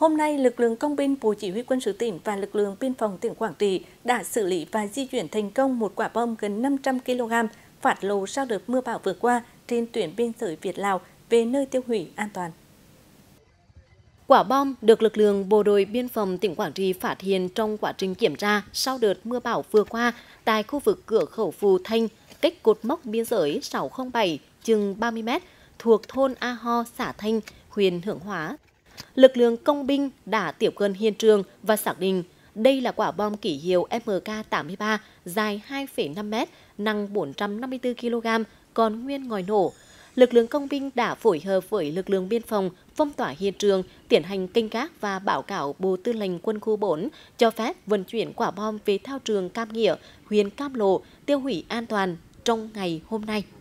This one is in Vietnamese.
Hôm nay, lực lượng công binh Bộ Chỉ huy quân sự tỉnh và lực lượng biên phòng tỉnh Quảng Trị đã xử lý và di chuyển thành công một quả bom gần 500 kg phạt lồ sau đợt mưa bão vừa qua trên tuyến biên giới Việt-Lào về nơi tiêu hủy an toàn. Quả bom được lực lượng bộ đội biên phòng tỉnh Quảng Trị phát hiện trong quá trình kiểm tra sau đợt mưa bão vừa qua tại khu vực cửa khẩu Phù Thanh, cách cột mốc biên giới 607 chừng 30 m thuộc thôn A Ho, xã Thanh, huyện Hưởng Hóa, lực lượng công binh đã tiếp cận hiện trường và xác định đây là quả bom kỷ hiệu MK-83 dài 2,5 m, nặng 454 kg, còn nguyên ngòi nổ. Lực lượng công binh đã phối hợp với lực lượng biên phòng phong tỏa hiện trường, tiến hành canh gác và báo cáo Bộ Tư lệnh Quân khu 4 cho phép vận chuyển quả bom về thao trường Cam Nghĩa, huyện Cam Lộ, tiêu hủy an toàn trong ngày hôm nay.